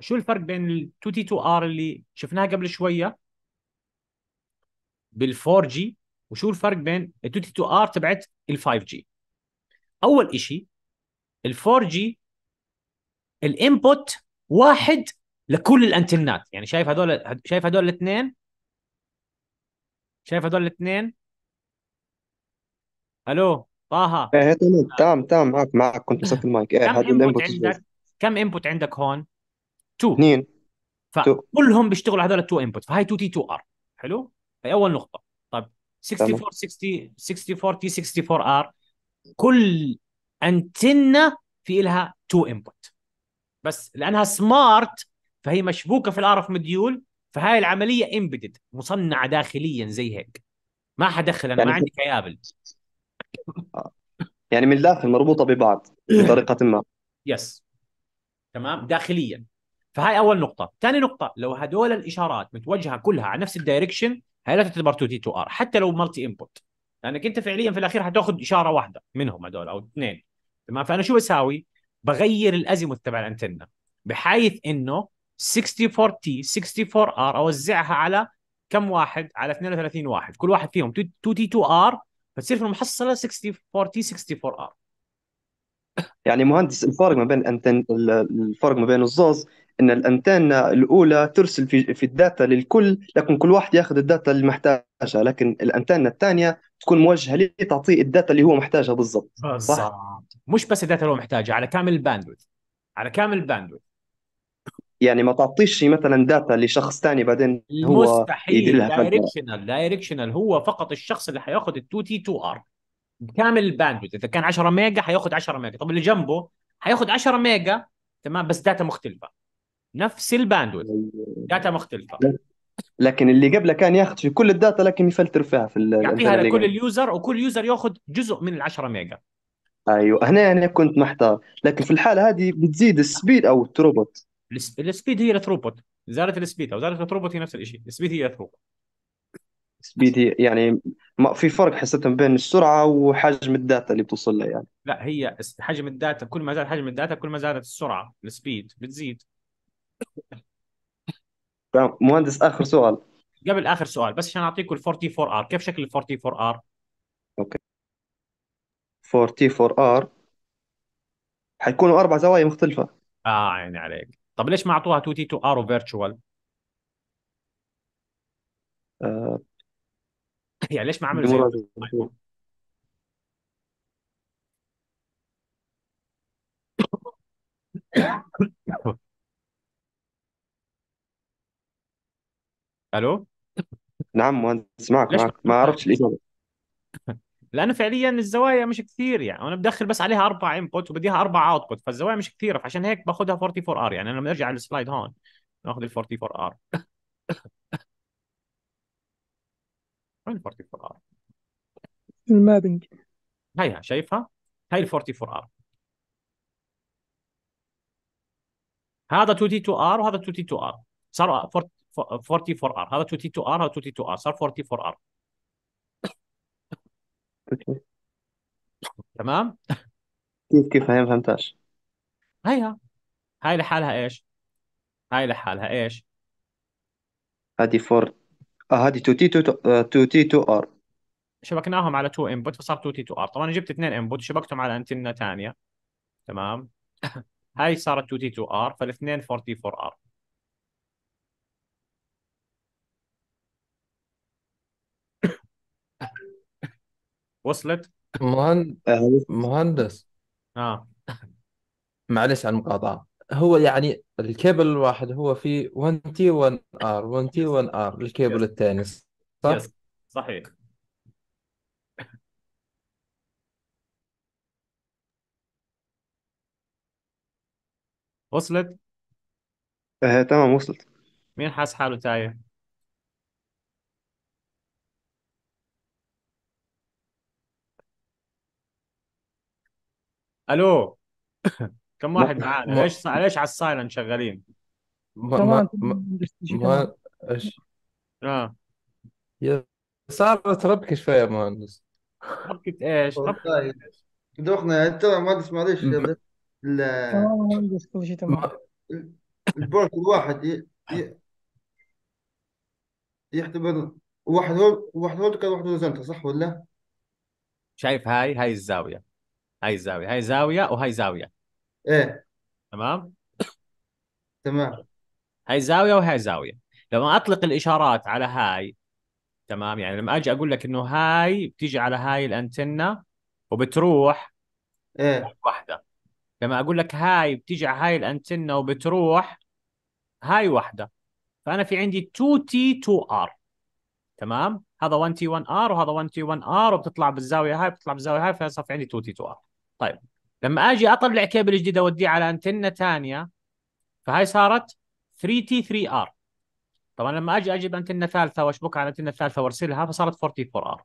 شو الفرق بين ال 2 تي 2 ار اللي شفناها قبل شويه بال 4 جي وشو الفرق بين ال 2 تي 2 ار تبعت ال 5 جي اول شيء ال 4 جي الانبوت واحد لكل الانتنات يعني شايف هذول شايف هذول الاثنين شايف هذول الاثنين الو طه ايه تمام تمام معك معك كنت مسكت المايك ايه هذا الانبوت عندك كم انبوت عندك هون 2 2 فكلهم بيشتغلوا هذول التو انبوت فهي 2 تي 2 ار حلو هي اول نقطه طيب 64 60 64 تي 64 ار كل انتنه في لها 2 انبوت بس لانها سمارت فهي مشبوكه في الارف مديول فهاي العمليه امبيدد مصنعه داخليا زي هيك ما حدخل انا يعني ما عندي كيابل يعني من الداخل مربوطه ببعض بطريقه ما يس تمام داخليا فهاي اول نقطه ثاني نقطه لو هدول الاشارات متوجهه كلها على نفس الدايركشن هاي لا تعتبر 2 تي 2 ار حتى لو مالتي انبوت لانك انت فعليا في الاخير حتاخذ اشاره واحده منهم هدول او اثنين تمام فانا شو بساوي بغير الازيموث تبع الانتنه بحيث انه 64 تي 64 ار اوزعها على كم واحد على 32 واحد كل واحد فيهم 2 تي 2 ار فتصير في المحصله 64 تي 64 ار يعني مهندس الفارق ما بين الانتن الفرق ما بين الزوز ان الانتن الاولى ترسل في, في الداتا للكل لكن كل واحد ياخذ الداتا اللي محتاجها لكن الانتن الثانيه تكون موجهه لي تعطيه الداتا اللي هو محتاجها بالضبط صح مش بس الداتا اللي هو محتاجها على كامل الباندويث على كامل الباندويث يعني ما تعطيش مثلا داتا لشخص ثاني بعدين هو مستحيل دايركشنال دايركشنال هو فقط الشخص اللي حياخذ ال 2 تي 2 ار بكامل الباندويت اذا كان 10 ميجا حياخذ 10 ميجا طب اللي جنبه حياخذ 10 ميجا تمام بس داتا مختلفه نفس الباندويت داتا مختلفه لكن اللي قبله كان ياخذ في كل الداتا لكن يفلتر فيها في يعطيها لكل اليوزر وكل يوزر ياخذ جزء من ال 10 ميجا ايوه هنا انا يعني كنت محتار لكن في الحاله هذه بتزيد السبيد او التروبوت السبيد هي الثروبوت زادت السبيد او زادت التروبوت هي نفس الشيء السبيد هي الثروبوت سبيدي يعني ما في فرق حسيت بين السرعه وحجم الداتا اللي بتوصل لها يعني لا هي حجم الداتا كل ما زاد حجم الداتا كل ما زادت السرعه السبيد بتزيد مهندس اخر سؤال قبل اخر سؤال بس عشان اعطيكم ال 44 ار كيف شكل ال 44 ار؟ اوكي 44 ار حيكونوا اربع زوايا مختلفه اه عيني عليك طب ليش ما اعطوها 2 تي 2 ار وفيرتشوال؟ آه، يعني ليش ما عملوا زي الو نعم مهندس معك ما معك ما عرفتش الإجابة لانه فعليا الزوايا مش كثير يعني انا بدخل بس عليها اربع انبوت وبديها اربع اوتبوت فالزوايا مش كثيره فعشان هيك باخذها 44 ار يعني انا لما ارجع على السلايد هون ناخذ ال 44 ار وين 44 ار المابنج هيها شايفها هاي ال 44 ار هذا 2 تي 2 ار وهذا 2 تي 2 ار صار 44 ار هذا 2 تي 2 ار هذا 2 تي 2 ار صار 44 ار تمام كيف كيف ما فهمتهاش هيها هاي لحالها ايش هاي لحالها ايش هذه 4 آه، هذه 2 تي 2 آه، تي 2 ار شبكناهم على 2 انبوت فصار 2 تي 2 ار طبعا انا جبت اثنين انبوت شبكتهم على انتنه ثانيه تمام هاي صارت 2 تي 2 ار فالاثنين 4 تي 4 ار وصلت مهند... آه، مهندس اه معلش على المقاطعه هو يعني الكيبل الواحد هو في 1 تي 1 ار 1 تي 1 ار الكيبل الثاني صح؟ يس. صحيح وصلت؟ آه، تمام وصلت مين حاس حاله تايه؟ الو كم واحد ما... معانا ما... ليش ليش على السايلنت شغالين ما ما ما ايش اه يا صارت ربكة شوية يا مهندس ربكة ايش؟ ربكة دوخنا انت ما تسمع ليش ال مهندس كل شيء تمام البورت الواحد ي... واحد هول واحد هول كان واحد هول صح ولا؟ شايف هاي هاي الزاوية هاي الزاوية هاي زاوية وهاي زاوية ايه تمام تمام هاي زاويه وهاي زاويه لما اطلق الاشارات على هاي تمام يعني لما اجي اقول لك انه هاي بتيجي على هاي الانتنه وبتروح ايه واحده لما اقول لك هاي بتيجي على هاي الانتنه وبتروح هاي واحده فانا في عندي 2 تي 2 ار تمام هذا 1 تي 1 ار وهذا 1 تي 1 ار وبتطلع بالزاويه هاي بتطلع بالزاويه هاي فصار في عندي 2 تي 2 ار طيب لما اجي اطلع كيبل جديد اوديه على انتنه ثانيه فهاي صارت 3 تي 3 ار طبعا لما اجي اجيب انتنه ثالثه واشبكها على انتنه ثالثه وارسلها فصارت 4 تي 4 ار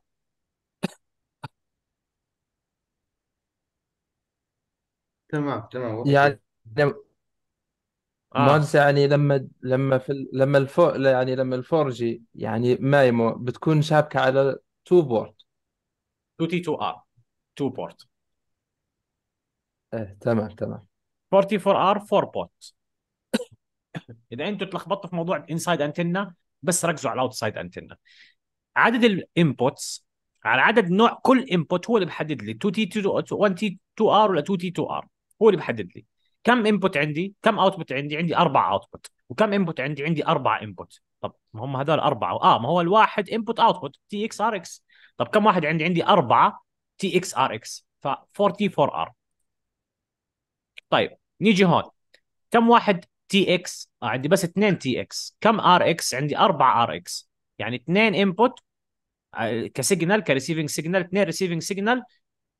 تمام تمام يعني آه. مونس يعني لما لما في لما الفور يعني لما الفورجي يعني يمو بتكون شابكه على 2 بورت 2 تي 2 ار 2 بورت ايه تمام تمام 44 ار 4 بوت اذا انتم تلخبطوا في موضوع الانسايد انتنا بس ركزوا على الاوتسايد انتنا عدد الانبوتس على عدد نوع كل انبوت هو اللي بحدد لي 2 تي 2 تي 2 ار ولا 2 تي 2 ار هو اللي بحدد لي كم انبوت عندي كم اوتبوت عندي عندي اربع اوتبوت وكم انبوت عندي عندي اربع انبوت طب ما هم هذول اربعه اه ما هو الواحد انبوت اوتبوت تي اكس ار اكس طب كم واحد عندي عندي اربعه تي اكس ار اكس ف 44 ار طيب نيجي هون كم واحد تي اكس آه عندي بس 2 تي اكس كم ار اكس عندي 4 ار اكس يعني 2 انبوت كسيجنال كريسيفنج سيجنال 2 ريسيفنج سيجنال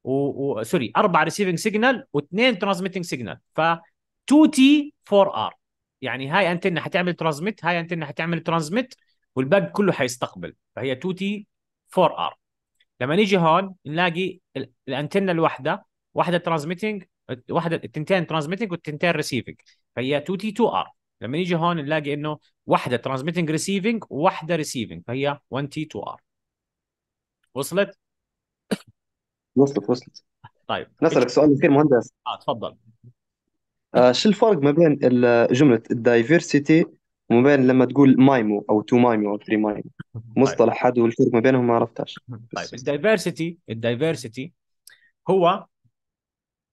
و... سوري 4 ريسيفنج سيجنال و2 ترانزميتنج سيجنال ف 2 تي 4 ار يعني هاي انتنه حتعمل ترانزميت هاي انتنه حتعمل ترانزميت والباقي كله حيستقبل فهي 2 تي 4 ار لما نيجي هون نلاقي الانتنه الواحده واحده ترانزميتنج واحده التنتين ترانزميتنج والتنتين ريسيفنج فهي 2 تي 2 ار لما نيجي هون نلاقي انه واحده ترانزميتنج ريسيفنج وواحده ريسيفنج فهي 1 تي 2 ار وصلت؟ وصلت وصلت طيب نسألك سؤال كثير مهندس اه تفضل آه شو الفرق ما بين جملة الدايفرسيتي وما بين لما تقول مايمو او تو مايمو او ثري مايمو مصطلح حد والفرق ما بينهم ما عرفتهاش طيب الدايفرسيتي الدايفرسيتي هو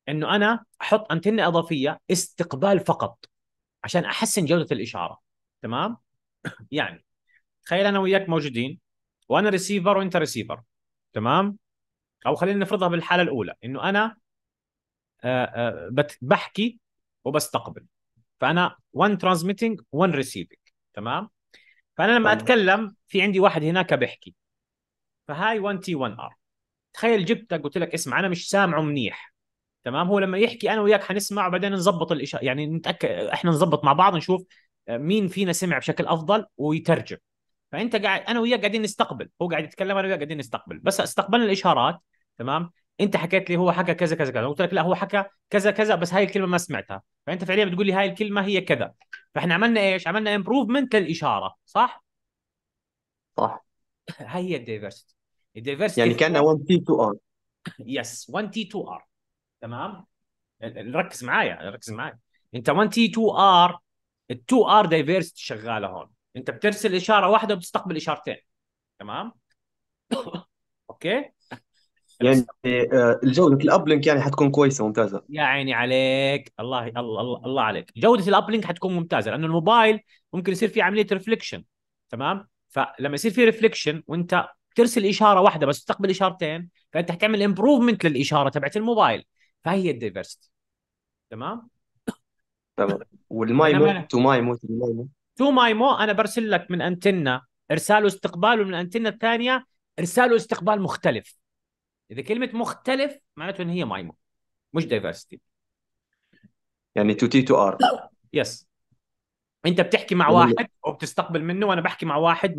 انه انا احط انتنه اضافيه استقبال فقط عشان احسن جوده الاشاره تمام يعني تخيل انا وياك موجودين وانا ريسيفر وانت ريسيفر تمام او خلينا نفرضها بالحاله الاولى انه انا آه، آه، بحكي وبستقبل فانا one transmitting one receiving تمام فانا لما طيب. اتكلم في عندي واحد هناك بيحكي فهاي 1 تي 1 ار تخيل جبتك قلت لك اسمع انا مش سامعه منيح تمام هو لما يحكي انا وياك حنسمع وبعدين نظبط الاشياء يعني نتاكد احنا نظبط مع بعض نشوف آه، مين فينا سمع بشكل افضل ويترجم فانت قاعد انا وياك قاعدين نستقبل هو قاعد يتكلم انا وياه قاعدين نستقبل بس استقبلنا الاشارات تمام انت حكيت لي هو حكى كذا كذا كذا قلت لك لا هو حكى كذا كذا بس هاي الكلمه ما سمعتها فانت فعليا بتقول لي هاي الكلمه هي كذا فاحنا عملنا ايش عملنا امبروفمنت للاشاره صح صح هاي هي الدايفرسيتي الدايفرسيتي يعني كانها 1 تي 2 ار يس 1 تي 2 ار تمام ركز معايا ركز معاي انت 1 تي 2 ار ال 2 ار دايفرستي شغاله هون انت بترسل اشاره واحده وبتستقبل اشارتين تمام اوكي يعني الجوده آه، الابلينك يعني حتكون كويسه ممتازه يا عيني عليك الله الله الله, عليك جوده الابلينك حتكون ممتازه لانه الموبايل ممكن يصير في عمليه ريفليكشن تمام فلما يصير في ريفليكشن وانت بترسل اشاره واحده بس تستقبل اشارتين فانت حتعمل امبروفمنت للاشاره تبعت الموبايل فهي الدايفرستي تمام تمام والمايمو تو مايمو تو مايمو انا برسل لك من انتنا ارسال واستقبال ومن انتنا الثانيه ارسال واستقبال مختلف اذا كلمه مختلف معناته ان هي مايمو مش دايفرستي يعني تو تي تو ار يس انت بتحكي مع واحد وبتستقبل منه وانا بحكي مع واحد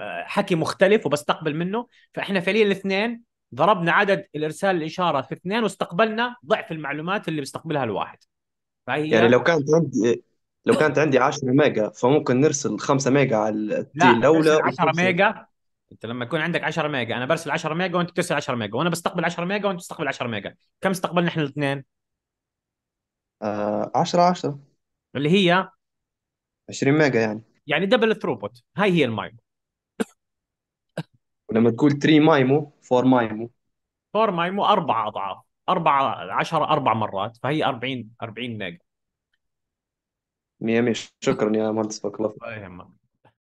حكي مختلف وبستقبل منه فاحنا فعليا الاثنين ضربنا عدد الارسال الاشاره في اثنين واستقبلنا ضعف المعلومات اللي بيستقبلها الواحد فهي يعني لو كانت عندي لو كانت عندي 10 ميجا فممكن نرسل 5 ميجا على التي الاولى 10 ميجا انت لما يكون عندك 10 ميجا انا برسل 10 ميجا وانت بترسل 10 ميجا وانا بستقبل 10 ميجا وانت بتستقبل 10 ميجا كم استقبلنا احنا الاثنين 10 آه، 10 اللي هي 20 ميجا يعني يعني دبل ثروبوت هاي هي المايكرو ولما تقول تري مايمو فور مايمو فور مايمو اربع اضعاف اربع عشر اربع مرات فهي 40 40 ميجا 100 شكرا يا مهندس بارك الله فيك